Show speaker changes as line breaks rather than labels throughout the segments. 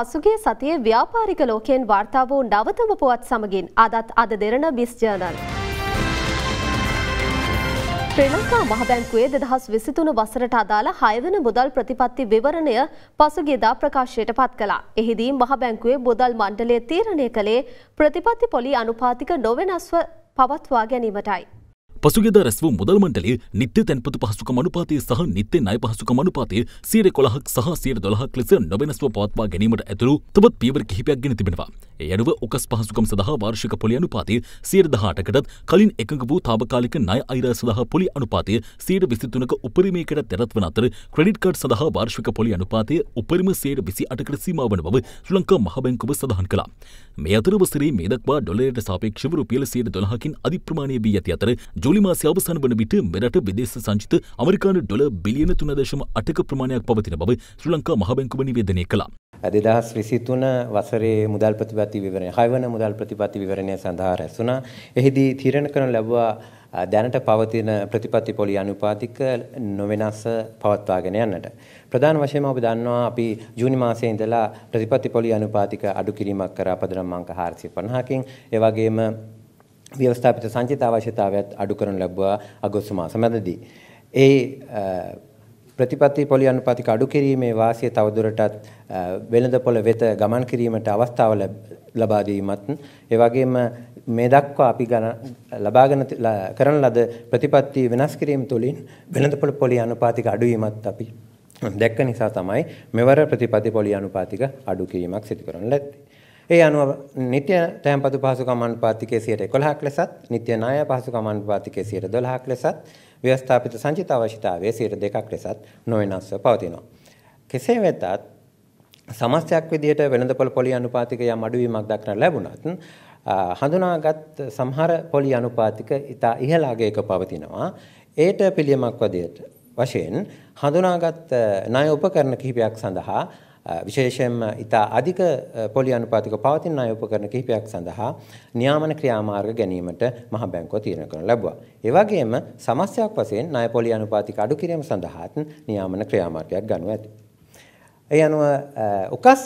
පසුගේ සතියේ ව්‍යාපාරික ලෝකයෙන් වාර්තා වූ නවතම පුවත් සමගින් අදත් අද දෙරන බිස් ජර්නල්. ශ්‍රී ලංකා මහබැංකුවේ දෙදහස් විසිතුන වසරට අදාළ හයවන මුදල් ප්‍රතිපත්ති විවරණය පසුගේදා ප්‍රකාශයට පත් කළා. එහිදී මහබැංකුවේ මුදල් මණ්ඩලය තීරණය කළේ ප්‍රතිපත්ති පොලි අනුපාතික නොවෙනස්ව පවත්වා ගැනීමටයි.
පසුගෙදා රැස්ව මුදල් මණ්ඩලයේ නිත්‍ය තැන්පතු පහසුකම් අනුපාතය සහ නිත්‍ය ණය පහසුකම් අනුපාතය සියයට කොළහක් සහ සියයට දොළහක් ලෙස නොබෙනස්ව පවත්වා ගැනීමට ඇතුළු තවත් පියවර කිහිපයක් ගෙන තිබෙනවා. ඒ අනුව උකස් පහසුකම් සඳහා වාර්ෂික පොලි අනුපාතය සියයට දහඅටකටත් කලින් එකඟ වූ తాවකාලික ණය අයිරා සඳහා පොලි අනුපාතය සියයට විසිතුනක උපරිමයකටත් යටත් වන අතර ක්‍රෙඩිට් කාඩ් සඳහා වාර්ෂික පොලි අනුපාතය උපරිම සියයට විසි අටකට සීමා වන බව ශ්‍රී ලංකා මහ බැංකුව සඳහන් කළා. මේ අතර වසරේ මේ දක්වා ඩොලරයට සාපේක්ෂව රුපියල් සියයට දොළහකින් අධිප්‍රමාණය වී ඇති අතර ජූ ජූලි මාසය අවසන් වන විට මෙරට විදේශ සංචිත අමරිකානු ඩොල බිලියන තුන දශම අටක ප්‍රමාණයක් පවතින බව ශ්‍රී ලංකා මහ බැංකුව නිවේදනය කළා. දෙදහස් විසිතුන වසරේ මුදල් ප්‍රතිපත්ති
විවරණය හයවන මුදල් ප්‍රතිපත්ති විවරණය සඳහා රැස්වුණා. එහිදී තීරණ කරන ලැබුවා දැනට පවතින ප්‍රතිපත්ති පොලි අනුපාතික නොවෙනස් පවත්වාගෙන යන්නට. ප්‍රධාන වශයෙන් අපි දන්නවා අපි ජූනි මාසයේ ඉඳලා ප්‍රතිපත්ති පොලි අනුපාතික අඩු කිරීමක් කරා පදනම් අංක 450කින්. ඒ වගේම ව්‍යවස්ථාපිත සංචිත අවශ්‍යතාවයත් අඩු කරනු ලැබුවා අගෝස්තු මාස මැදදී. ඒ ප්‍රතිපත්ති පොලි අනුපාතික අඩු කිරීමේ වාසිය තවදුරටත් වෙළඳ පොළ වෙත ගමන් කිරීමට අවස්ථාව ලබා දීමත් ඒ වගේම මේ දක්වා අපි ලබාගෙන කරන ලද ප්‍රතිපත්ති වෙනස් කිරීම තුළින් වෙළඳ පොළ පොලි අනුපාතික අඩුවීමත් අපි දැක්ක නිසා තමයි මෙවර ප්‍රතිපත්ති පොලි අනුපාතික අඩු කිරීමක් සිදු කරන ලැබෙන්නේ. ඒ අනුව නිත්‍ය තැන්පතු පහසුකම් අනුපාතිකයේ 111ක් ලෙසත් නිත්‍ය ණය පහසුකම් අනුපාතිකයේ 112ක් ලෙසත් ව්‍යවස්ථාපිත සංචිත අවශ්‍යතාවයේ 102ක් ලෙසත් නොවෙනස්ව පවතිනවා. කෙසේ වෙතත් සමස්තයක් විදිහට වෙළඳ පොළ පොලි අනුපාතික යම් අඩුවීමක් දක්නට ලැබුණත් හඳුනාගත් සමහර පොලි අනුපාතික ඉතා ඉහළ අගයක පවතිනවා. ඒට පිළියමක් වශයෙන් හඳුනාගත් ණය උපකරණ කිහිපයක් සඳහා විශේෂයෙන්ම ඉතා අධික පොලි අනුපාතික පවතින අය උපකරණ කිහිපයක් සඳහා නියාමන ක්‍රියාමාර්ග ගැනීමට මහ බැංකුව තීරණය කරන ලැබුවා. ඒ වගේම සමස්යක් වශයෙන් ණය පොලි අනුපාතික අඩු කිරීම සඳහාත් නියාමන ක්‍රියාමාර්ගයක් ගන්නු ඇත. ඒ අනුව උකස්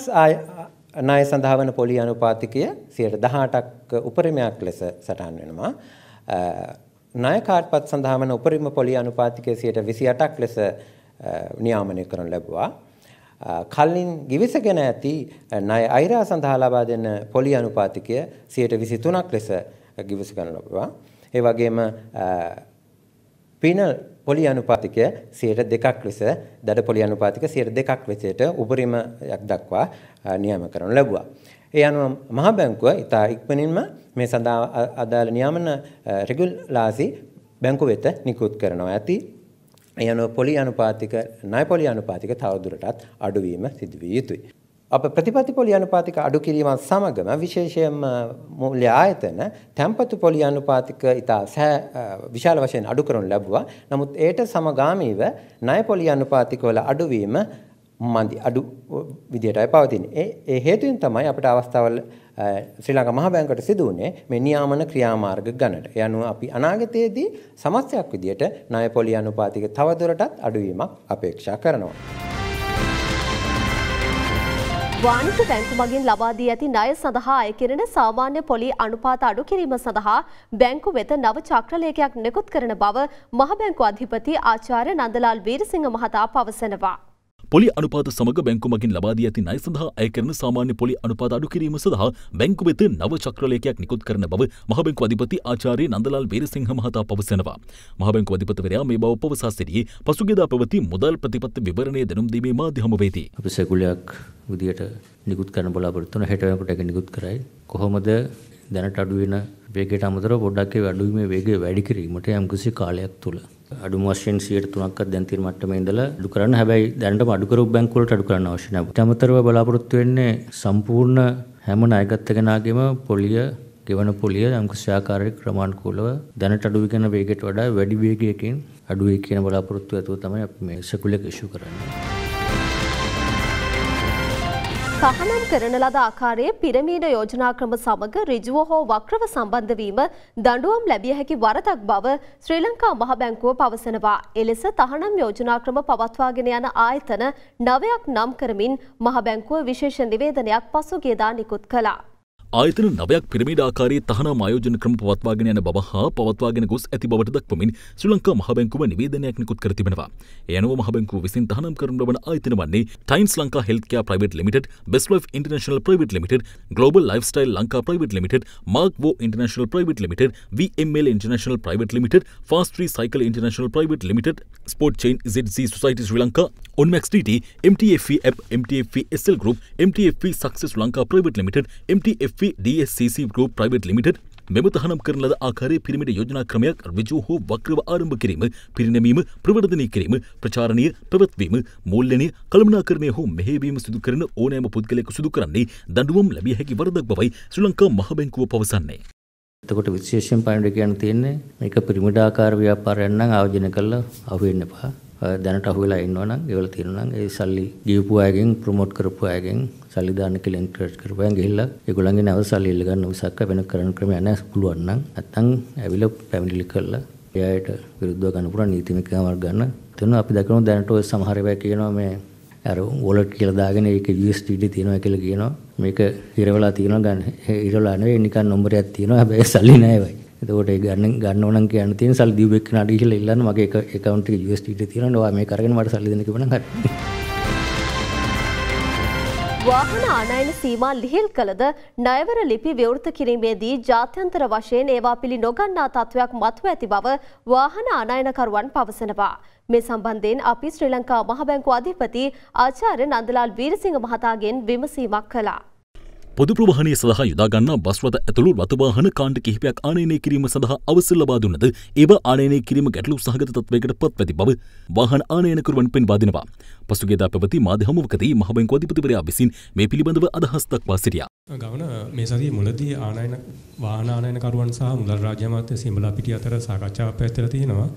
ණය සඳහා වන පොලි අනුපාතිකය 18%ක් උපරිමයක් ලෙස සටහන් වෙනවා. ණය කාඩ්පත් සඳහා වන උපරිම පොලි අනුපාතිකය 28%ක් ලෙස නියාමනය කරන ලැබුවා. කල්ලින් ගිවිසගෙන ඇති ණය අයිරා සඳහා ලබා දෙන පොලි අනුපාතිකය 123ක් ලෙස ගිවිස ගන්න ලබනවා. ඒ වගේම පිනල් පොලි අනුපාතිකය 102ක් ලෙස දඩ පොලි අනුපාතික 102ක් ලෙසට උපරිමයක් දක්වා නියම කරනු ලැබුවා. ඒ අනුව මහ බැංකුව ඉතා ඉක්මනින්ම මේ සඳහා අදාළ නියාමන රෙගුලාසි බැංකුව වෙත නිකුත් කරනවා ඇති. ඒ අනුව පොලි අනුපාතික ණය පොලි අනුපාතික තවදුරටත් අඩුවීම සිදු විය යුතුයි. අප ප්‍රතිපත්ති පොලි අනුපාතික අඩු කිරීමත් සමගම විශේෂයෙන්ම මූල්‍ය ආයතන තැම්පතු පොලි අනුපාතික ඉතා විශාල වශයෙන් අඩු කරනු ලැබුවා. නමුත් ඒට සමගාමීව ණය පොලි අනුපාතික වල අඩුවීම මන්දි අඩු විදියටයි පවතින්නේ. ඒ හේතුවෙන් තමයි අපිට අවස්ථාවල් ශ්‍රී ලංකා මහා බැංකුවට සිදු වුණේ මේ නියාමන ක්‍රියාමාර්ග ගණනට. ඒ අනුව අපි අනාගතයේදී සමස්තයක් විදියට ණය පොලි අනුපාතික තවදුරටත් අඩුවීමක් අපේක්ෂා කරනවා.
වාණික බැංකු මගින් ලබා දී ඇති ණය සඳහා අය කෙරෙන සාමාන්‍ය පොලි අනුපාත අඩු කිරීම සඳහා බැංකු වෙත නව චක්‍රලේඛයක් නිකුත් කරන බව මහ බැංකු අධිපති ආචාර්ය නන්දලාල් වීරසිංහ මහතා පවසනවා.
පොලි අනුපාත සමග බැංකු මගින් ලබාදී ඇති ණය සඳහා අය කරන සාමාන්‍ය පොලි අනුපාත අඩු කිරීම සඳහා බැංකු වෙත නව චක්‍රලේඛයක් නිකුත් කරන බව මහබැංකු අධිපති ආචාර්ය නන්දලාල් වීරසිංහ මහතා පවසනවා. මහබැංකු අධිපතිවරයා මේ බව පවසා සිටියේ පසුගියදා පැවති මුදල් ප්‍රතිපත්ති විවරණය දැනුම් දීමේ මාධ්‍ය හමුවේදී.
අපි සෙකුලයක් විදියට නිකුත් කරන බලාපොරොත්තු වන හෙට වෙනකොට ඒක නිකුත් කරයි. කොහොමද දැනට අඩු වෙන වේගයට අමතරව පොඩ්ඩක් ඒ අඩු වීමේ වේගය වැඩි කිරීමට යම්කිසි කාලයක් තුල අඩු වශයෙන් 3%ක්වත් දැන් තියෙන මට්ටමේ ඉඳලා අඩු කරන්න හැබැයි දැනටම අඩු කරපු බැංකු වලට අඩු කරන්න අවශ්‍ය නැහැ. ඊට අමතරව බලාපොරොත්තු වෙන්නේ සම්පූර්ණ හැම ණයගත් කෙනාගේම පොලිය ගෙවන පොලිය අංකුශාකාරී ක්‍රමානුකූලව දැනට අඩුවිගෙන වේගයට වඩා වැඩි වේගයකින් අඩුවේ කියන බලාපොරොත්තු ඇතුව තමයි අපි මේ සෙකුලර් ඉෂු කරන්නේ.
තහනම් කරන ලද ආකාරයේ පිරමීඩ යෝජනා ක්‍රම සමග ඍජුව හෝ වක්‍රව සම්බන්ධ වීම දඬුවම් ලැබිය හැකි වරදක් බව ශ්‍රී ලංකා මහ බැංකුව පවසනවා. එලෙස තහනම් යෝජනා ක්‍රම පවත්වාගෙන යන ආයතන නවයක් නම් කරමින් මහ බැංකුව විශේෂ නිවේදනයක් පසුගියදා නිකුත් කළා.
ආයතන නවයක් පිරමිඩාකාරී තහනම් ආයෝජන ක්‍රම පවත්වාගෙන යන බව හා පවත්වාගෙන ගොස් ඇති බවට දක්වමින් ශ්‍රී ලංකා මහ බැංකුව නිවේදනයක් නිකුත් කර තිබෙනවා. ඒ අනුව මහ බැංකුව විසින් තහනම් කරනු ලබන ආයතන වන්නේ Times Lanka healthcare private limited, best life international private limited, global lifestyle Lanka private limited, Mark වෝ international private limited, VML international private limited, fast three cycle international private limited, sport chain ZZ Society Sri Lanka, Onmax DT, MTFE app, MTFE SL Group, MTFE Success Lanka Private Limited, MTFE ඩSCC group private limited මෙම තහනම් කරන ලද ආකාරය පිරිමිට යෝජනා ක්‍රමයක් ඍජු හෝ වක්‍රව ආරම්භ කිරීම, පිරිනැමීම, ප්‍රවර්ධනය කිරීම, ප්‍රචාරණය, පැවැත්වීම, මූල්‍යනය, කළමනාකරණය හෝ මෙහෙයවීම සිදු කරන ඕනෑම පුද්ගලයෙකු සිදු කරන්නේ දඬුවම් ලැබිය හැකි වරදක් බවයි ශ්‍රී ලංකා මහ බැංකුව පවසන්නේ.
එතකොට විශේෂයෙන් පයින්ට කියන්න තියෙන්නේ මේක පිරිමිඩාකාර ව්‍යාපාරයක් නම් ආයෝජනය කළා අහුවෙන්න එපා. දැනට අහුවෙලා ඉන්නවනම් ඒවල තියෙනනම් ඒ සල්ලි ගියපු අයගෙන් ප්‍රොමෝට් කරපු අයගෙන් සල්ලි දාන්න කියලා එන්කරේජ් කරපු අයන් ගිහිල්ලා ඒගොල්ලන්ගේ නැව සල්ලි ඉල්ල ගන්න මිසක් වෙන කරන ක්‍රමයක් නැහැ පුළුවන් නම් නැත්තම් ඇවිල්ලා පැමිණිලි කරලා එයාට විරුද්ධව ගන්න පුළුවන් නීතිමය ක්‍රියාමාර්ග ගන්න තියෙනවා අපි දකිනවා දැනට ඔය සමහර වෙලාවට කියනවා මේ අර වොලට් කියලා දාගෙන ඒක USDT තියෙනවා කියලා කියනවා මේක හිරවලා තියෙනවා ගන්න හිරවලා නෙවෙයි නිකන් නම්බරයක් තියෙනවා හැබැයි සල්ලි නැහැ වයි එතකොට ඒ ගන්න ගන්න ඕනම් කියන්න තියෙන සල්ලි දීපු එක්කනට ගිහිල්ලා ඉල්ලන්න මගේ account එක USDT තියෙනවා ඔයා මේක අරගෙන මට සල්ලි දෙන්න කිව්වනම් හරි.
වාහන ආනයන සීමා ලිහිල් කළද ණයවර ලිපි විවෘත කිරීමේදී ජාත්‍යන්තර වශයෙන් ඒවා පිළි නොගන්නා තත්ත්වයක් මතුව ඇති බව වාහන ආනයනකරුවන් පවසනවා. මේ සම්බන්ධයෙන් අපි ශ්‍රී ලංකා මහ බැංකු අධිපති ආචාර්ය නන්දලාල් වීරසිංහ මහතාගෙන් විමසීමක් කළා.
පොදු ප්‍රවාහනය සඳහා යොදාගන්නා බස් රථ ඇතුළු රථවාහන කාණ්ඩ කිහිපයක් ආනයනය කිරීම සඳහා අවසර ලබා දුන්නද ඒවා ආනයනය කිරීම ගැටලු සහගත තත්වයකට පත්වැති බව වාහන ආනයනකරුවන් පෙන්වා දෙනවා. පසුගේදා පැවති මාධ්‍ය හමුවකදී මහබැංකු අධිපතිවරයා විසින් මේ පිළිබඳව අදහස් දක්වා සිටියා.
ගවන මේ සතිය
මුලදී ආනයන වාහන ආනයනකරුවන් සහ මුදල් රාජ්‍ය අමාත්‍ය සිඹලා පිටිය අතර සාකච්ඡාවක් පැවැත්වලා
තියෙනවා.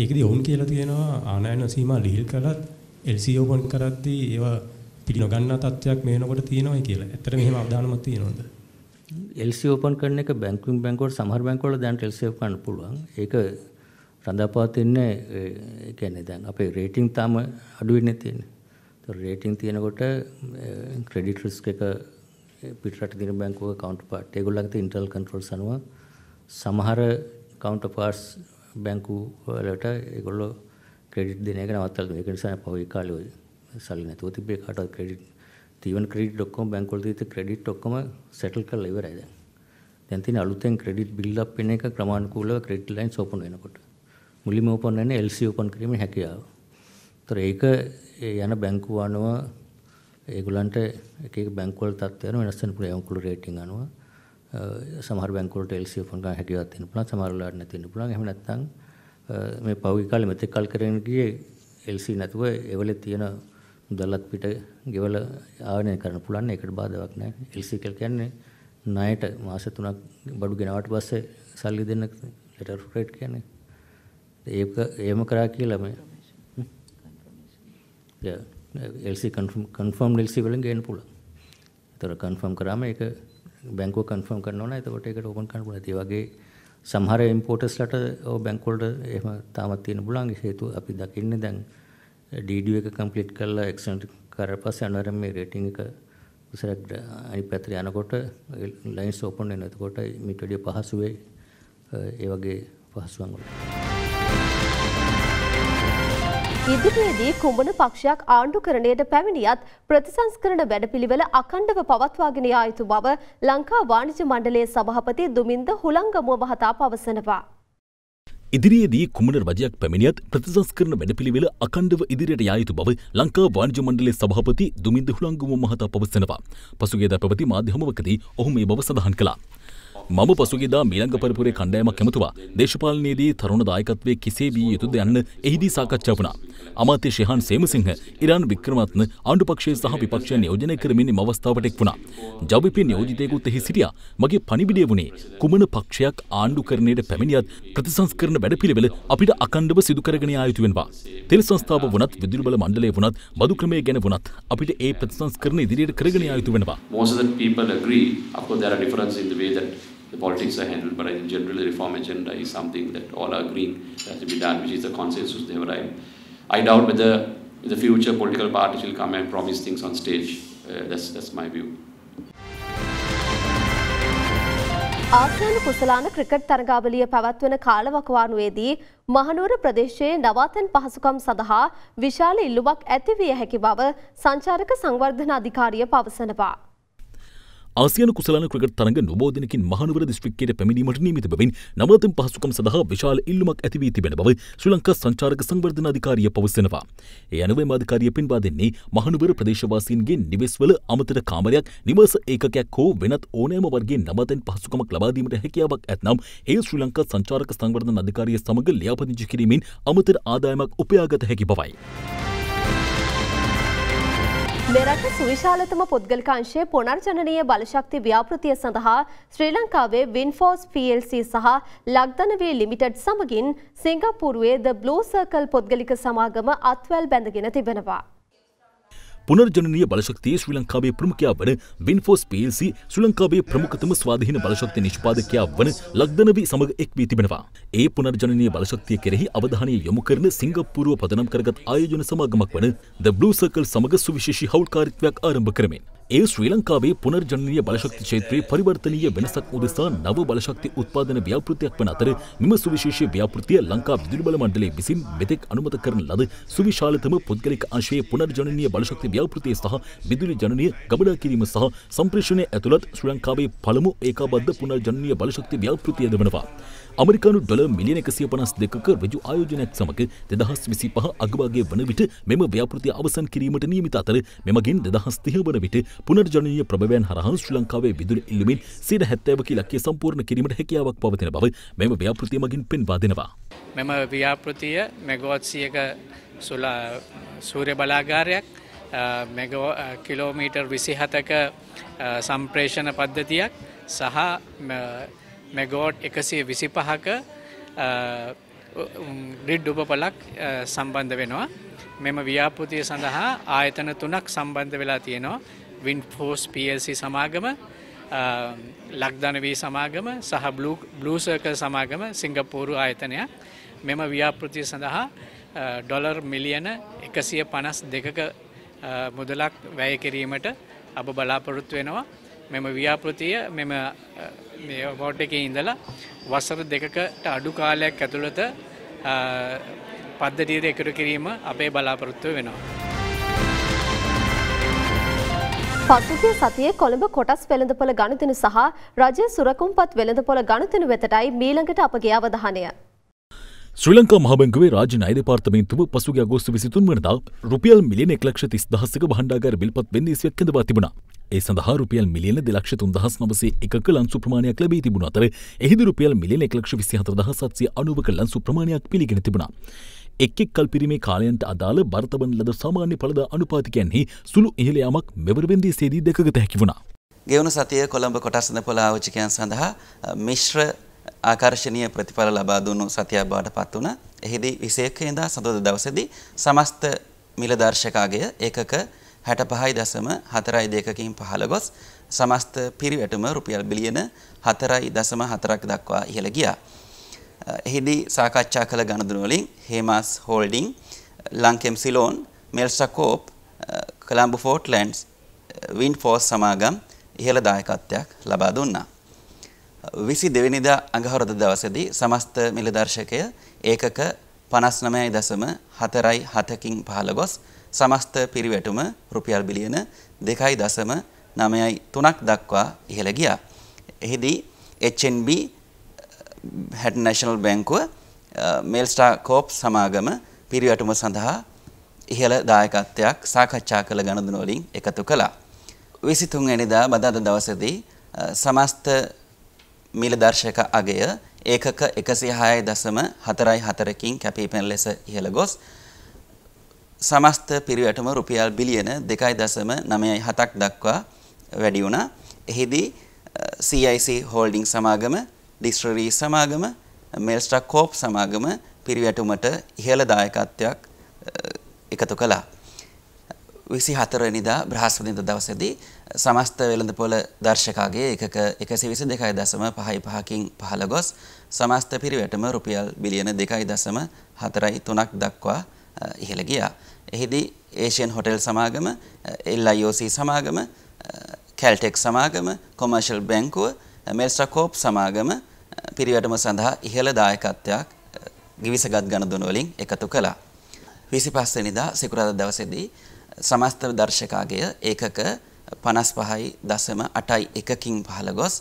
ඒකදී ඔවුන් කියලා තියෙනවා ආනයන සීමා ලිහිල් කළත් LCO බොන් කරද්දී ඒවා පිළිනොගන්නා තත්වයක් මේ වෙනකොට තියෙනවයි කියලා. ඇත්තට මෙහෙම අවධානමක් තියෙනවද?
LC open කරන එක බැංකුවෙන් බැංකුවට සමහර බැංකුවල දැන් LC open කරන්න පුළුවන්. ඒක රඳාපවතින්නේ ඒ කියන්නේ දැන් අපේ රේටින් තාම අඩු වෙන්නේ තියෙන්නේ. ඒතර රේටින් තියෙනකොට ක්‍රෙඩිට් රිස්ක් එක පිටරට දින බැංකුවක කවුන්ටර් පාර්ට් ඒගොල්ලන්ගේ තියෙන ඉන්ටර්නල් කන්ට්‍රෝල්ස් අනුව සමහර කවුන්ටර් පාර්ට්ස් බැංකු වලට ඒගොල්ලෝ ක්‍රෙඩිට් දෙන එක නවත්තලා ඒක නිසා පහුගිය කාලේ සල්ලි නැතුව තිබ්බේ කාටවත් ක්‍රෙඩිට් තීවන ක්‍රෙඩිට් ඔක්කොම බැංකුවල තියෙච්ච ක්‍රෙඩිට් ඔක්කොම සෙටල් කරලා ඉවරයි දැන්. දැන් තියෙන අලුතෙන් ක්‍රෙඩිට් බිල් අප් වෙන එක ක්‍රමානුකූලව ක්‍රෙඩිට් ලයින්ස් ඕපන් වෙනකොට. මුලින්ම ඕපන් වෙන්නේ LC ඕපන් කිරීමේ හැකියාව. ඒතර ඒක යන බැංකුව අනුව ඒගොල්ලන්ට එක එක බැංකුවල තත්ත්වයන් වෙනස් වෙන පුළුවන් කුළු රේටින් අනුව සමහර බැංකුවලට LC ඕපන් කරන්න හැකියාවක් තියෙන පුළුවන් සමහර වලට නැති වෙන්න පුළුවන්. එහෙම නැත්නම් මේ පෞද්ගලික කාලෙ මෙතෙක් කල් කරගෙන ගියේ LC නැතුව ඒවලේ තියෙන මුදලත් පිට ගෙවල ආවනය කරන්න පුළුවන් ඒකට බාධාවක් නැහැ. LC කියලා කියන්නේ ණයට මාස 3ක් බඩු ගෙනාවට පස්සේ සල්ලි දෙන්න ලෙටර් රේට් කියන්නේ. ඒක එහෙම කරා කියලා මේ LC confirm LC වලින් ගේන්න පුළුවන්. ඒතර confirm කරාම ඒක බැංකුව confirm කරනවා නම් එතකොට ඒකට open කරන්න පුළුවන්. ඒ වගේ සමහර ඉම්පෝටර්ස්ලට ඔය බැංකුවලට එහෙම තාමත් තියෙන බුලංගි හේතුව අපි දකින්නේ දැන් ඩීඩිය එක කම්ප්ලිට් කරලා එක්සන්ට් කරලා පස්සේ අනිවාර්යෙන් මේ රේටින් එක උසරක් අනිත් පැත්තට යනකොට ලයින්ස් ඕපන් වෙනවා. එතකොට මීට වැඩිය පහසු වෙයි. ඒ වගේ පහසුම් වලට.
ඉදිරියේදී කුමන පක්ෂයක් ආණ්ඩුකරණයට පැමිණියත් ප්‍රතිසංස්කරණ වැඩපිළිවෙල අඛණ්ඩව පවත්වාගෙන යා යුතු බව ලංකා වාණිජ මණ්ඩලයේ සභාපති දුමින්ද හුලංගමුව මහතා පවසනවා.
ඉදිරියේදී කුමන රජයක් පැමිණියත් ප්‍රතිසංස්කරණ වැඩපිළිවෙල අකණ්ඩව ඉදිරියට යා යුතු බව ලංකා වාණිජ මණ්ඩලයේ සභාපති දුමින්ද හුලංගුම මහතා පවසනවා. පසුගියදා පැවති මාධ්‍යමවකදී ඔහු මේ බව සඳහන් කළා. මම පසුගේදා මීළඟ පරපුරේ කණ්ඩායමක් ඇමතුවා. දේශපාලනයේදී තරුණ දායකත්වයේ කෙසේ විය යුතුද යන්න එහිදී සාකච්ඡා වුණා. අමාත්‍ය ශෙහාන් සේමසිංහ, ඉරාන් වික්‍රමරත්න ආණ්ඩුපක්ෂය සහ විපක්ෂය නියෝජනය කරමින් මෙම අවස්ථාවට එක් වුණා. ජවිපි නියෝජිතයෙකුත් එහි සිටියා. මගේ පණිවිඩය වුණේ කුමන පක්ෂයක් ආණ්ඩුකරණයට පැමිණියත් ප්‍රතිසංස්කරණ වැඩපිළිවෙල අපිට අකණ්ඩව සිදු කරගෙන යා යුතු වෙනවා. තෙල් සංස්ථාව වුණත් විදුලි බල මණ්ඩලය වුණත් බදු ක්‍රමය ගැන වුණත් අපිට ඒ ප්‍රතිසංස්කරණ ඉදිරියට කරගෙන යා යුතු වෙනවා. Most of the people agree. Of course, there are differences in the way that the politics are handled, but in general, the reform agenda is something that all are agreeing has to be done, which is the consensus they've arrived. I doubt whether in the future political parties will come and promise things on stage. Uh, that's, that's my view.
ආසියානු කුසලාන cricket තරගාවලිය පැවැත්වෙන කාලවකවානුවේදී මහනුවර ප්‍රදේශයේ නවාතැන් පහසුකම් සඳහා විශාල ඉල්ලුවක් ඇතිවිය හැකි බව සංචාරක සංවර්ධන අධිකාරිය පවසනවා.
ආසියන කුසලන ක්‍රිකට් තරග නොබෝධනකින් මහනුවර දිස්ත්‍රික්කයට පැමිණීමට නියමිත බැවින් නවතම් පහසුකම් සඳහා විශාල ඉල්ලුමක් ඇති වී තිබෙන බව ශ්‍රී ලංකා සංචාරක සංවර්ධන අධිකාරිය පවසනවා. ඒ අනුව මේ අධිකාරිය පින්වා දෙන්නේ මහනුවර ප්‍රදේශවාසීන්ගේ නිවෙස්වල අමතර කාමරයක් නිවාස ඒකකයක් හෝ වෙනත් ඕනෑම වර්ගයේ නවතම් පහසුකමක් ලබා දීමට හැකියාවක් ඇතනම් ඒ ශ්‍රී ලංකා සංචාරක සංවර්ධන අධිකාරිය සමග ලියාපදිංචි කිරීමෙන් අමතර ආදායමක් උපයාගත හැකි බවයි.
මෙරට සුවිශාලතම පුද්ගලිකාංශයේ පුනර්ජනනීය බලශක්ති ව්‍යාපෘතිය සඳහා ශ්‍රී ලංකාවේ වින්ෆෝස් PLC සහ ලක්දනවී ලිමිටඩ් සමගින් සිංගප්පූරුවේ ද බ්ලූ සර්කල් පුද්ගලික සමාගම අත්වැල් බැඳගෙන තිබෙනවා.
පුනර්ජනනීය බලශක්තියේ ශ්‍රී ලංකාවේ ප්‍රමුඛයා වන වින්ෆෝස් PLC ශ්‍රී ලංකාවේ ප්‍රමුඛතම ස්වාධීන බලශක්ති නිෂ්පාදකයා වන ලක්දනවි සමග එක් වී තිබෙනවා. ඒ පුනර්ජනනීය බලශක්තිය කෙරෙහි අවධානය යොමු කරන සිංගප්පූරුව පදනම් කරගත් ආයෝජන සමාගමක් වන The Blue Circle සමග සුවිශේෂී හවුල්කාරීත්වයක් ආරම්භ කරමින් ඒ ශ්‍රී ලංකාවේ පුනර්ජනනීය බලශක්ති ක්ෂේත්‍රයේ පරිවර්තනීය වෙනසක් උදෙසා නව බලශක්ති උත්පාදන ව්‍යාපෘතියක් වන අතර මෙම සුවිශේෂී ව්‍යාපෘතිය ලංකා විදුලි බල මණ්ඩලය විසින් මෙතෙක් අනුමත කරන ලද සුවිශාලතම පුද්ගලික අංශයේ පුනර්ජනනීය බලශක්ති ව්‍යාපෘතිය සහ විදුලි ජනනීය ගබඩා කිරීම සහ සම්ප්‍රේෂණය ඇතුළත් ශ්‍රී ලංකාවේ පළමු ඒකාබද්ධ පුනර්ජනනීය බලශක්ති ව්‍යාපෘතියද වනවා. අමරිකානු ඩොල මිලියන එකසිය පනස් දෙකක රජු ආයෝජනයක් සමඟ දෙදහස් විසි පහ අගවාගේ වන විට මෙම ව්‍යාපෘතිය අවසන් කිරීමට නියමිත අතර මෙමගින් දෙදහස් තිහ වන විට පුනර්ජනීය ප්‍රභවයන් හරහා ශ්‍රී ලංකාවේ විදුලි ඉල්ලුමින් සීට හැත්තෑවකි ලක්කේ සම්පූර්ණ කිරීමට හැකියාවක් පවතින බව මෙම ව්‍යාපෘතිය මගින් පෙන්වා දෙනවා.
මෙම ව්‍යාපෘතිය මෙගෝත්සියක සුලා සූර්ය බලාගාරයක් මෙගෝ කිලෝමීටර් විසි හතක සම්ප්‍රේෂණ පද්ධතියක් සහ මෙගෝට් එකසේ විසි පහක ග්‍රිඩ් උපපලක් සම්බන්ධ වෙනවා. මෙම ව්‍යාපෘතිය සඳහා ආයතන තුනක් සම්බන්ධ වෙලා තියෙනවා. වින් ෆෝස් PLC සමාගම ලක්ධනවී සමාගම සහ බ්ලූසර්ක සමාගම සිංගපූරු ආයතනයක් මෙම ව්‍යාපෘතිය සඳහා ඩොලර් මිලියන එකසිය පනස් දෙකක මුදලක් වැය කිරීමට අප බලාපොරොත්තු වෙනවා මෙම ව්‍යාපෘතිය මෙම මේ බෝට් එකේ ඉඳලා වසර දෙකකට අඩු කාලයක් ඇතුළත පද්ධතියට එකතු කිරීම අපේ බලාපොරොත්තුව වෙනවා.
පසුගිය සතියේ කොළඹ කොටස් වෙළඳපොළ ගණුදෙනු සහ රජය සුරකුම්පත් වෙළඳපොළ ගණුදෙනු වෙතටයි මීළඟට අපගේ අවධානය.
ශ්‍රී ලංකා මහබැංකුවේ රාජ්‍ය ණය දෙපාර්තමේන්තුව පසුගිය අගෝස්තු 23 වනදා රුපියල් මිලියන 1 ලක්ෂ 30 දහසක භාණ්ඩාගාර බිල්පත් වෙන්දේසියක් කැඳවා තිබුණා. ඒ සඳහා රුපියල් මිලියන දෙලක්ෂ තුන්දහස් නවසේ එකක ලංසු ප්‍රමාණයක් ලැබී තිබුණ අතර එහිද රුපියල් මිලියන එකලක්ෂ විසිහතරදහ සත්සය අනුවක ලංසු ප්‍රමාණයක් පිළිගෙන තිබුණා. එක්ෙක් කල් පිරිමේ කාලයන්ට අදාළ බර්තබන් ලද සාමාන්‍ය පලද අනුපාතිකයන්හි සුළු ඉහලයාමක් මෙවරවෙන්දී සේදී දෙකගත හැකි වුණා.
ගෙවුණු සතිය කොළඹ කොටස්න පොළ ආවචිකයන් සඳහා මිශ්‍ර ආකර්ශණය ප්‍රතිඵල ලබා දුන්නු සතියක් බාට පත් වුණ එහිදී විසේක්කයදා සඳෝද දවසදී සමස්ත මිලදර්ශකාගේ ඒකක හැට පහයි දසම හතරයි දෙකකින් පහළ ගොස් සමස්ත පිරිවැටම රුපියල් බිලියන හතරයි දසම හතරක් දක්වා ඉහළ ගියා. එහිදී සාකච්ඡා කළ ගණදුනුවලින් හේමස් හෝල්ඩිං ලංකෙම් සිලෝන් මෙල්සකෝප් කළම්ඹ ෆෝට්ලන්ඩ්ස් වින් ෆෝස් සමාගම් ඉහළ දායකත්වයක් ලබා දුන්නා. විසි දෙවනිදා අඟහරද දවසදී සමස්ත මිලදර්ශකය ඒකක පනස් නමයයි දසම හතරයි හතකින් පහළ ගොස් සමස්ත පිරිවැටුම රුපියල් බිලියන 2.9.3ක් දක්වා ඉහළ ගියා. එහිදී HNB හැඩ් නැෂනල් බැංකුව මේල්ස්ටා කෝප් සමාගම පිරිවැටුම සඳහා ඉහළ දායකත්වයක් සාකච්ඡා කළ ගණඳුන වලින් එකතු කළා. 23 වෙනිදා බදාදා දවසේදී uh, සමස්ත මිලදර්ශක අගය ඒකක 106.44කින් කැපී පෙනෙන ලෙස ඉහළ ගොස් සමස්ත පිරිවැටම රුපියල් බිලියන 2.97ක් දක්වා වැඩි වුණා. එහිදී CIC හෝල්ඩින් සමාගම, ඩිස්ට්‍රිරි සමාගම, මෙල්ස්ට්‍රක් කෝප් සමාගම පිරිවැටුමට ඉහළ දායකත්වයක් එකතු කළා. 24 වෙනිදා බ්‍රහස්පතින්ද දවසේදී සමස්ත වෙළඳපොළ දර්ශකාගේ එකක 122.55කින් පහළ ගොස් සමස්ත පිරිවැටම රුපියල් බිලියන 2.43ක් දක්වා ඉහළ ගියා. එහිදී ඒෂියන් හොටෙල් සමාගම, LIOC සමාගම, කැල්ටෙක් සමාගම, කොමර්ෂල් බැංකුව, මෙල්ස්ට්‍රා කෝප් සමාගම පිරිවැටම සඳහා ඉහළ දායකත්වයක් ගිවිසගත් ගණදුන වලින් එකතු කළා. 25 වෙනිදා සිකුරාදා දවසේදී සමස්ත දර්ශකාගය ඒකක 55.81කින් පහළ ගොස්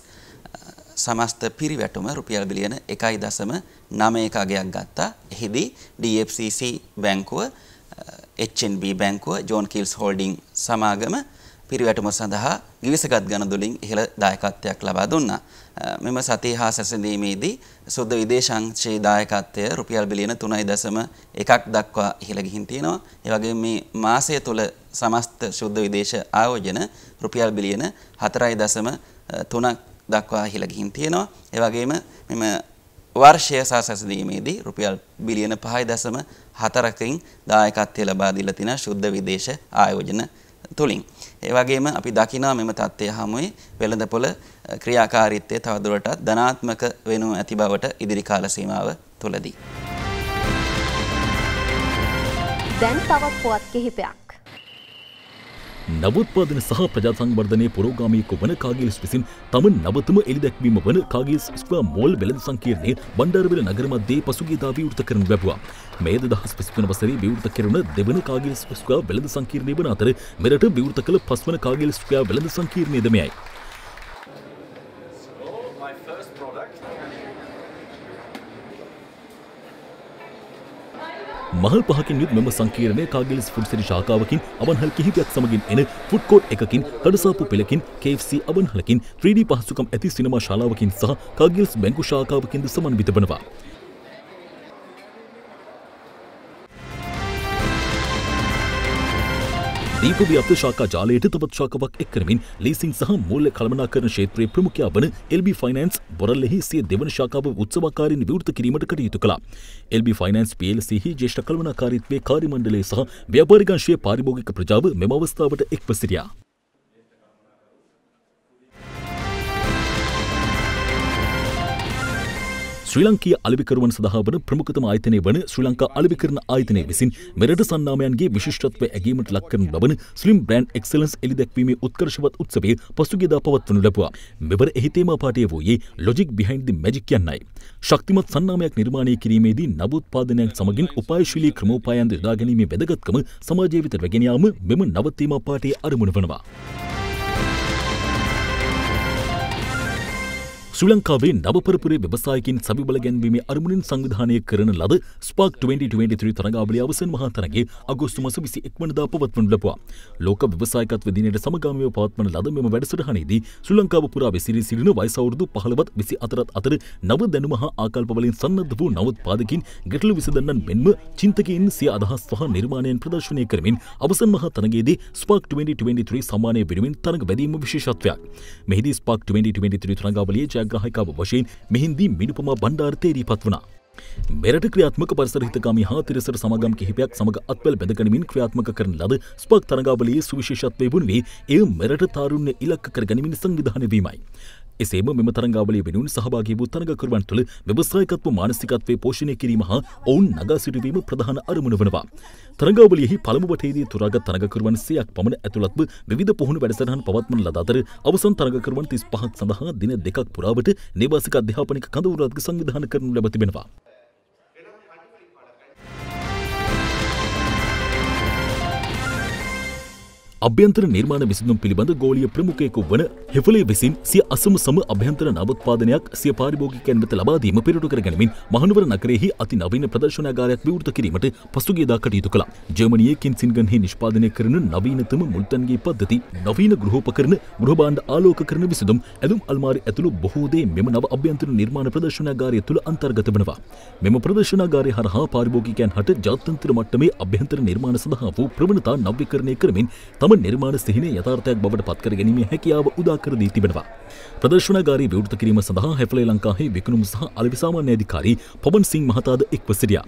සමස්ත පිරිවැටුම රුපියල් බිලියන 1.91ක් ගත්තා. එහිදී DFCC බැංකුව HNB බැංකුව ජෝන් කිල්ස් හෝල්ඩින් සමාගම පිරිවැටුම සඳහා ගිවිසගත් ගණදුලින් ඉහළ දායකත්වයක් ලබා දුන්නා. මෙම සතිය හා සැසඳීමේදී සුද්ධ විදේශංශයේ දායකත්වය රුපියල් බිලියන 3.1ක් දක්වා ඉහළ ගිහින් තියෙනවා. ඒ වගේම මේ මාසය තුළ සමස්ත සුද්ධ විදේශ ආයෝජන රුපියල් බිලියන 4.3ක් දක්වා හිලා ගිහින් තියෙනවා. ඒ වගේම මෙම වර්ෂය සාසසදීමේදී රුපියල් බිලියන 5.4කින් දායකත්වය ලබා දීලා තිනා ශුද්ධ විදේශ ආයෝජන තුලින්. ඒ වගේම අපි දකිනවා මෙම தත්ත්වය හැමුවේ වෙළඳපොළ ක්‍රියාකාරීත්වය තවදුරටත් ධනාත්මක වෙනු ඇති බවට ඉදිරි කාල සීමාව තුලදී.
දැන් තවත් පුවත් කිහිපයක්
නවෝත්පාදන සහ ප්‍රජාසංවර්ධනය පුරෝගාමයක වන කාගිල්ස් විසින් තම නවතම එළිදැක්වීම වන කාගිල්ස් ස්ක්වා මෝල් වෙළඳ සංකීර්ණයේ බණ්ඩාරවෙල නගරමධ්‍යයේ පසුගියදා විවෘත කරනු ලැබුවා. මේද දහස් විසිපන වසරේ විවෘත කෙරුණ දෙවන කාගිල්ස් ස්ක්වා වෙළඳ සංකීර්ණය වන අතර මෙරට විවෘත කළ පස්වන කාගිල්ස් ස්ක්වා වෙළඳ සංකීර්ණයදමයයි. මහල් පහකින් යුත් මෙම සංකීර්ණය කාගිලිස් ෆුඩ් සිරි ශාඛාවකින් අවන්හල් කිහිපයක් සමගින් එන ෆුඩ් කෝට් එකකින් කඩසාපු පෙළකින් KFC අවන්හලකින් 3D පහසුකම් ඇති සිනමා ශාලාවකින් සහ කාගිල්ස් බැංකු ශාඛාවකින්ද සමන්විත වනවා. දීපුගේ අප ශාකා ජාලයට තවත් ශාකවක් එක්කරමින් ලීසින් සහ මූල්‍ය කළමනා කරන ශේත්‍රයේ ප්‍රමුඛයා වන LB ෆයිනන්ස් බොරල්ලෙහි සිය දෙවන ශාකාව උත්සවකාරීන් විවෘත කිරීමට කටයුතු කළා. LB ෆයිනන්ස් PLC හි ජේෂ්ඨ කළමනාකාරීත්වයේ කාර්යමණ්ඩලය සහ ව්‍යාපාරික අංශයේ පාරිභෝගික ප්‍රජාව මෙම අවස්ථාවට එක්ව සිටියා. ශ්‍රී ලංකීය අලෙවිකරුවන් සඳහා වන ප්‍රමුඛතම ආයතනය වන ශ්‍රී ලංකා අලෙවිකරණ ආයතනය විසින් මෙරට සන්නාමයන්ගේ විශිෂ්ටත්වය ඇගීමට ලක් කරනු ලබන ස්ලිම් බ්‍රෑන්ඩ් එක්සලන්ස් එළිදැක්වීමේ උත්කර්ෂවත් උත්සවය පසුගියදා පවත්වනු ලැබුවා. මෙවර එහි තේමා පාඨය වූයේ ලොජික් බිහයින්ඩ් ද මැජික් යන්නයි. ශක්තිමත් සන්නාමයක් නිර්මාණය කිරීමේදී නවෝත්පාදනයන් සමගින් උපායශීලී ක්‍රමෝපායන් ද යොදා ගැනීමේ වැදගත්කම සමාජය වෙත රැගෙන යාම මෙම නවතීමා පාඨයේ අරමුණ වනවා. ශ්‍රී ලංකාවේ නවපරපුරේ ව්‍යවසායකින් සවිබල ගැන්වීමේ අරමුණින් සංවිධානය කරන ලද ස්පාක් 2023 තරඟාවලිය අවසන් මහා තරගයේ අගෝස්තු මස 21 වනදා පවත්වනු ලැබුවා. ලෝක ව්‍යවසායකත්ව දිනයට සමගාමීව පවත්වන ලද මෙම වැඩසටහනේදී ශ්‍රී ලංකාව පුරා විසිරී සිටින වයස අවුරුදු 15ත් 24ත් අතර නව දැනුම හා ආකල්ප වලින් සන්නද්ධ වූ නවෝත්පාදකින් ගැටළු විසඳන්නන් මෙන්ම චින්තකයින් සිය අදහස් සහ නිර්මාණයන් ප්‍රදර්ශනය කරමින් අවසන් මහා තරගයේදී ස්පාක් 2023 සම්මානය වෙනුවෙන් තරඟ වැදීම විශේෂත්වයක්. මෙහිදී ස්පාක් 2023 තරඟාවලියේ ඡායාග්‍රාහිකාව වශයෙන් මෙහින්දී මිනිපමා බණ්ඩාර තේරී පත් වනා. මෙරට ක්‍රියාත්මක පරිසරහිතකාමි හා තිරසර සමගම් කිහිපයක් සමඟ අත්වැල් බැඳගනිමින් ක්‍රියාත්මක කරන ලද ස්පක් තරගාවලයේ සුවිශේෂත්වය වුණ වී එය මෙරට තාරුණ්‍ය ඉලක්ක කර ගනිමින් සංවිධානය වීමයි. එසේම මෙම තරංගාවලිය වෙනුවෙන් සහභාගී වූ තරගකරුවන් තුළ ව්‍යවසායකත්ව මානසිකත්වයේ පෝෂණය කිරීම හා ඔවුන් නගා සිටුවීම ප්‍රධාන අරමුණ වනවා. තරංගාවලියෙහි පළමු වටයේදී තුරාගත් තරගකරුවන් 100ක් පමණ ඇතුළත්ව විවිධ පුහුණු වැඩසටහන් පවත්වන ලද අතර අවසන් තරගකරුවන් 35ක් සඳහා දින දෙකක් පුරාවට නේවාසික අධ්‍යාපනික කඳවුරාත්ග සංවිධාන කරනු ලැබ තිබෙනවා. අභ්‍යන්තර නිර්මාණ විසිඳුම් පිළිබඳ ගෝලිය ප්‍රමුඛයෙකු වන හෙෆලේ විසින් සිය අසම සම අභ්‍යන්තර නවත්පාදනයක් සිය පාරිභෝගිකයන් වෙත ලබාදීම පිරුටු කරගැනීමෙන් මහනුවර නගරෙහි අති නවීන ප්‍රදර්ශනාගාරයක් විවෘත කිරීමට පසුගියදා කටයුතු කළා. ජර්මනියේ කින්සින්ගන්හි නිෂ්පාදනය කරන නවීනතම මුල්තන්ගේ පද්ධති නවීන ගෘහෝපකරණ ගෘහභාණ්ඩ ආලෝක කරන විසඳුම් ඇඳුම් අල්මාරි ඇතුළු බොහෝ දේ මෙම නව අභ්‍යන්තර නිර්මාණ ප්‍රදර්ශනාගාරය තුළ අන්තර්ගත වෙනවා. මෙම ප්‍රදර්ශනාගාරය හරහා පාරිභෝගිකයන් හට ජාත්‍යන්තර මට්ටමේ අභ්‍යන්තර නිර්මාණ සඳහා වූ ප්‍රවණතා නව්‍යකරණය කරමින් තම නිර්මාණ සිහිනය යථාර්ථයක් බවට පත්කර ගැනීම හැකියාව උදාකර දී තිබෙනවා. ප්‍රදර්ශනකාරී විවෘත කිරීම සඳහා හැපලේ ලංකාහි විකුණුම් සහ අලවිසාමාන්‍ය අධිකාරී පබන් සිං මහතාද එක්ව සිටියා.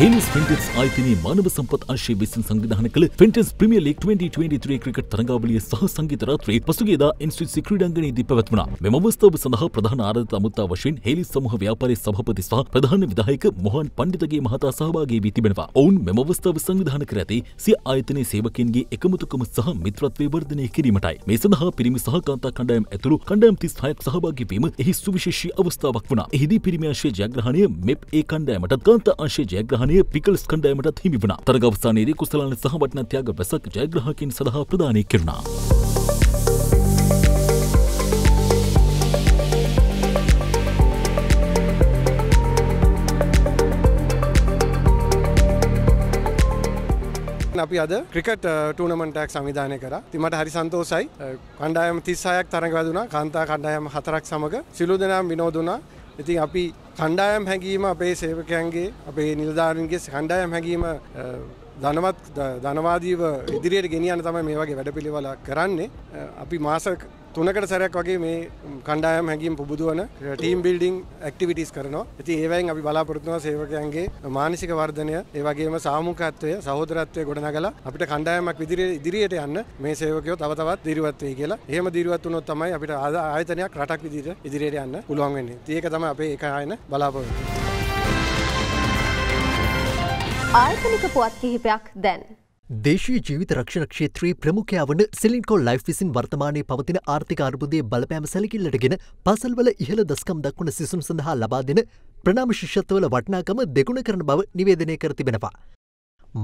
හෙනිස් ෆින්ටස් අයිතිනයේ මානව සම්පත් අශය විසින් සංවිධාන කළ ෆින්ටස් ප්‍රමිය ලෙක් 2023 ක්‍රිකට් තරගාවලිය සහ සංගීත රාත්‍රී පසුගේදා ඉන්ස්ටිට්සි ක්‍රීඩාංගණයේදී පැවැත්වුණා. මෙම අවස්ථාව සඳහා ප්‍රධාන ආරාධිත අමුත්තා වශයෙන් හේලි සමූහ ව්‍යාපාරයේ සභාපති සහ ප්‍රධාන විධායක මොහන් පණ්ඩිතගේ මහතා සහභාගී වී තිබෙනවා. ඔවුන් මෙම අවස්ථාව සංවිධාන කර ඇති සිය ආයතනයේ සේවකයන්ගේ එකමුතුකම සහ මිත්‍රත්වය වර්ධනය කිරීමටයි. මේ සඳහා පිරිමි සහ කාන්තා කණ්ඩායම් ඇතුළු කණ්ඩායම් 36ක් සහභාගී වීම එහි සුවිශේෂී අවස්ථාවක් වුණා. එහිදී පිරිමි අංශයේ ජයග්‍රහණය මෙප් ඒ කණ්ඩායමටත් කාන්තා අංශයේ ජයග්‍රහණය ස්ථානය පිකල්ස් කණ්ඩෑමටත් හිමි වුණා. තරග අවසානයේදී කුසලාන සහ වටිනාත්‍යාග වැසක් ජයග්‍රහකයන් සඳහා ප්‍රදානය කෙරුණා.
අපි අද ක්‍රිකට් ටූනමටක් සවිධානය කර තිමට හරි සන්තෝසයි කණ්ඩායම තිස්සායක් තරඟ වැදුනා කාන්තා කණ්ඩායම හතරක් සමඟ සිලු දෙනම් විනෝදුනා ඉතින් අපි කණ්ඩායම් හැඟීම අපේ සේවකයන්ගේ අපේ නිලධාරන්ගේ කණ්ඩායම් හැඟීම ධනවත් ධනවාදීව ඉදිරියට ගෙනියන්න තමයි මේ වගේ වැඩපිළිවෙල කරන්නේ අපි මාස තුනකට සැරයක් වගේ මේ කණ්ඩායම් හැඟීම් පුබුදුවන ටීම් බිල්ඩිං ඇක්ටිවිටස් කරනවා ඇති ඒවයින් අපි බලාපොරත්තුවා සේවකයන්ගේ මානසික වර්ධනය ඒවගේම සාමුකත්වය සහෝදරත්වය ගොඩනගලා අපිට කණ්ඩායමක් විදිර ඉදිරියට යන්න මේ සේවකයෝ තව තවත් දිරිවත්වේ කියලා ඒම දිරිවත් වනොත් තමයි අපිට ආද ආයතනයක් රටක් විදිට ඉදිරියට යන්න පුළුවන් වෙන්නේ තියක තම අපේ එකහයන බලාපොරොත්තු
ආයතනික පුවත් කිහිපයක් දැන්.
දේශී ජීවිත රක්ෂණ ක්ෂේත්‍රයේ ප්‍රමුඛයා වන සිලින්කෝ ලයිෆ් විසින් වර්තමානයේ පවතින ආර්ථික අර්බුදයේ බලපෑම සැලකිල්ලටගෙන පසල්වල ඉහළ දස්කම් දක්වන සිසුන් සඳහා ලබා දෙන ප්‍රනාම ශිෂ්‍යත්වවල වටිනාකම දෙගුණ කරන බව නිවේදනය කර තිබෙනවා.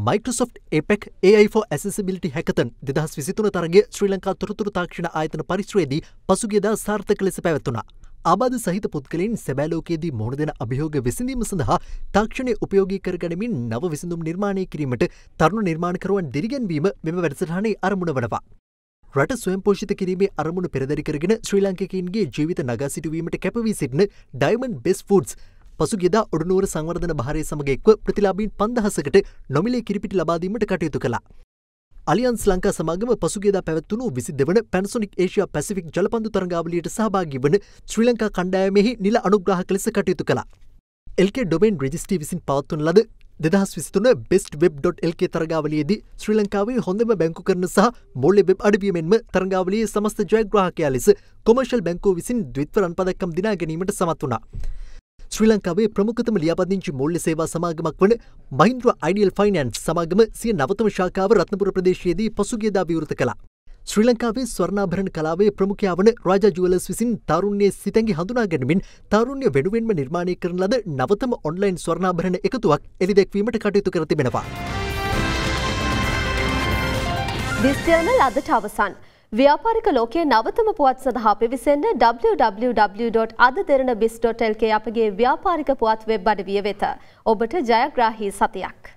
Microsoft APEC AI for Accessibility Hackathon 2023 තරගය ශ්‍රී ලංකා තොරතුරු තාක්ෂණ ආයතන පරිශ්‍රයේදී පසුගියදා සාර්ථක ලෙස පැවැත්වුණා. ආබාධ සහිත පුද්ගලයින් සැබෑලෝකයේදී මුහුණ දෙන අභියෝග විසඳීම සඳහා තාක්ෂණය උපයෝගී කරගනිමින් නව විසඳුම් නිර්මාණය කිරීමට තරුණ නිර්මාණකරුවන් දිරිගැන්වීම මෙම වැඩසටහනේ අරමුණ වනවා. රට ස්වයම්පෝෂිත කිරීමේ අරමුණු පෙරදරි කරගෙන ශ්‍රී ලංකිකයින්ගේ ජීවිත නගා සිටුවීමට කැපවී සිටින ඩයිමන් බෙස් ෆුඩ්ස් පසුගෙදා ඔඩනුවර සංවර්ධන භාරය සමග එක්ව ප්‍රතිලාබීන් පන්දහසකට නොමිලේ කිරිපිටි ලබාදීමට කටයුතු කළා. අලියන්ස් ලංකා සමාගම පසුගේදා පැවැත්වුණු විසි දෙවන පැනසොනික් ඒෂයා පැසිෆික් ජලපන්දු තරගාවලියට සහභාගී වන ශ්‍රී ලංකා කණ්ඩායමෙහි නිල අනුග්‍රහක ලෙස කටයුතු කළා. එල්ක ඩොමෙන් රෙජිස්ටි විසින් පවත්වන ලද දෙදහස් විසිතුන බෙස්ට වෙබ්.ලක තරගාවලියේදී ශ්‍රී ලංකාවේ හොඳම බැංකු කරන සහ මොල්ලෙ වෙබ් අඩවියමෙන්ම තරගාවලියේ සමස්ත ජයග්‍රහකයා ලෙස කොමර්ශල් බැංකෝ විසින් ද්විත්වරන් පදක්කම් දිනා ගැනීමට සමත් වුණා. ශ්‍රී ලංකාවේ ප්‍රමුඛතම ලියාපදිංචි මූල්‍ය සේවා සමාගමක් වන මහින්ද්‍ර අයිඩියල් ෆයිනන්ස් සමාගම සිය නවතම ශාකාව රත්නපුර ප්‍රදේශයේදී පසුගියදා විවෘත කළා. ශ්‍රී ලංකාවේ ස්වර්ණාභරණ කලාවේ ප්‍රමුඛයා වන රාජා ජුවලර්ස් විසින් තරුණ්‍යයේ සිතැඟි හඳුනා ගැනීමෙන් තරුණ්‍ය වෙනුවෙන්ම නිර්මාණය කරන ලද නවතම ඔන්ලයින් ස්වර්ණාභරණ එකතුවක් එළිදැක්වීමට කටයුතු කර තිබෙනවා.
දිස්ජර්නල් අදට අවසන්. ව්‍යාපාරික ලෝකයේ නවතම පුවත් සඳහා පිවිසෙන්න www.අදදෙරණබිස්.lk අපගේ ව්‍යාපාරික පුවත් වෙබ් අඩවිය වෙත. ඔබට ජයග්‍රාහී සතියක්.